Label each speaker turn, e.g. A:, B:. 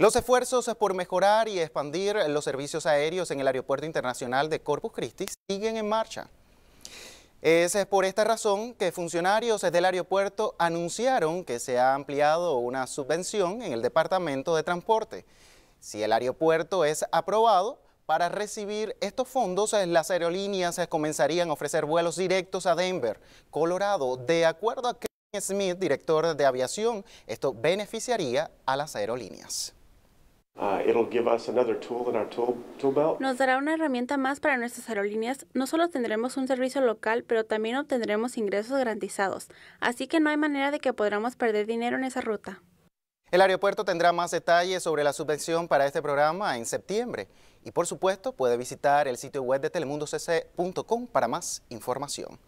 A: Los esfuerzos por mejorar y expandir los servicios aéreos en el Aeropuerto Internacional de Corpus Christi siguen en marcha. Es por esta razón que funcionarios del aeropuerto anunciaron que se ha ampliado una subvención en el Departamento de Transporte. Si el aeropuerto es aprobado, para recibir estos fondos, eh, las aerolíneas eh, comenzarían a ofrecer vuelos directos a Denver, Colorado. De acuerdo a Ken Smith, director de aviación, esto beneficiaría a las aerolíneas.
B: Nos dará una herramienta más para nuestras aerolíneas. No solo tendremos un servicio local, pero también obtendremos ingresos garantizados. Así que no hay manera de que podamos perder dinero en esa ruta.
A: El aeropuerto tendrá más detalles sobre la subvención para este programa en septiembre. Y por supuesto, puede visitar el sitio web de telemundocc.com para más información.